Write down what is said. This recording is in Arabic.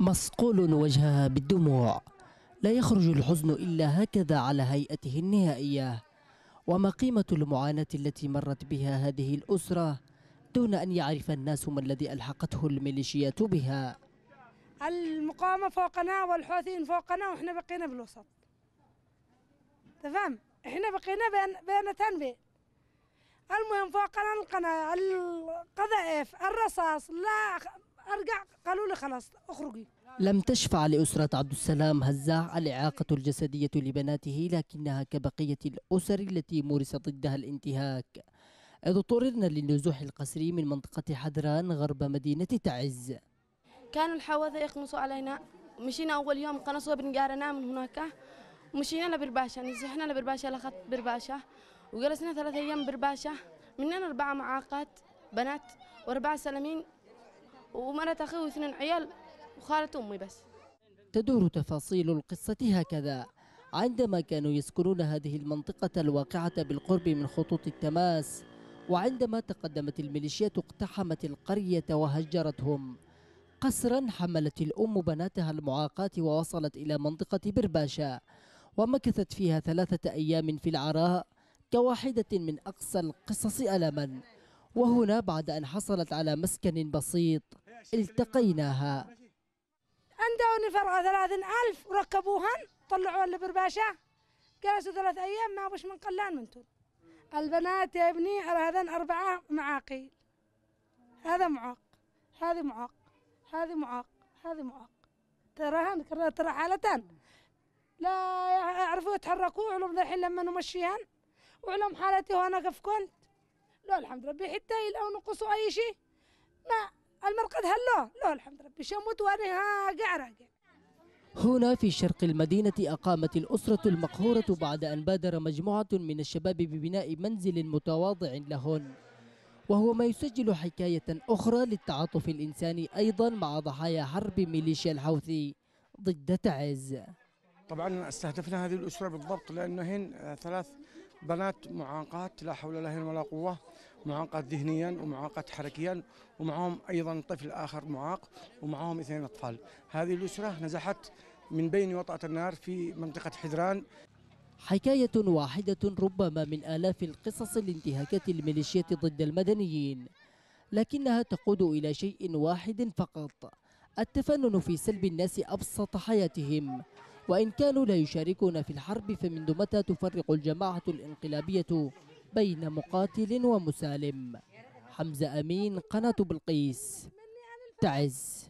مصقول وجهها بالدموع لا يخرج الحزن إلا هكذا على هيئته النهائية وما قيمة المعاناة التي مرت بها هذه الأسرة دون أن يعرف الناس ما الذي ألحقته الميليشيات بها المقاومة فوقنا والحوثيين فوقنا وإحنا بقينا بالوسط تفهم إحنا بقينا بين بين تنبي المهم فوق القناة القذائف الرصاص لا أرجع قالوا لي خلاص أخرجي لم تشفع لأسرة عبد السلام هزاع الإعاقة الجسدية لبناته لكنها كبقية الأسر التي مورس ضدها الانتهاك إذ اضطررنا للنزوح القسري من منطقة حدران غرب مدينة تعز كان الحوادث يقنصوا علينا مشينا أول يوم قنصوا بنجارنا من هناك مشينا لبرباشة نزحنا لبرباشة لخط برباشة وجلسنا ثلاثة أيام برباشة مننا أربعة معاقات بنات وأربعة سلامين ومرة أخي واثنين عيال وخالة أمي بس تدور تفاصيل القصة هكذا عندما كانوا يسكنون هذه المنطقة الواقعة بالقرب من خطوط التماس وعندما تقدمت الميليشيات اقتحمت القرية وهجرتهم قسرا حملت الأم بناتها المعاقات ووصلت إلى منطقة برباشا ومكثت فيها ثلاثة أيام في العراء كواحدة من أقصى القصص ألما وهنا بعد أن حصلت على مسكن بسيط التقيناها أندوني فرع ثلاثين ألف وركبوهن اللي برباشة جلسوا ثلاث أيام ما بوش من قلان منتون البنات يا ابني هذان أربعة معاقيل هذا معاق هذه معاق هذه معاق هذه معاق تراهن ترى حالتان لا يعرفوا يتحركوا علوم الحين لما نمشيهن وعلم حالتي وانا كيف كنت لا الحمد ربي حتى لو نقصوا اي شيء ما المرقد هلا لا الحمد ربي شموت وانا قعرق هنا في شرق المدينة أقامت الأسرة المقهورة بعد أن بادر مجموعة من الشباب ببناء منزل متواضع لهن وهو ما يسجل حكاية أخرى للتعاطف الإنساني أيضا مع ضحايا حرب ميليشيا الحوثي ضد تعز طبعا استهدفنا هذه الأسرة بالضبط لأنهن ثلاث بنات معاقات لا حول لهم ولا قوة معاقات ذهنيا ومعاقات حركيا ومعهم أيضا طفل آخر معاق ومعهم اثنين أطفال هذه الأسرة نزحت من بين وطأة النار في منطقة حذران حكاية واحدة ربما من آلاف القصص لانتهاكات الميليشيات ضد المدنيين لكنها تقود إلى شيء واحد فقط التفنن في سلب الناس أبسط حياتهم وإن كانوا لا يشاركون في الحرب فمنذ متى تفرق الجماعة الانقلابية بين مقاتل ومسالم حمزة أمين قناة بلقيس تعز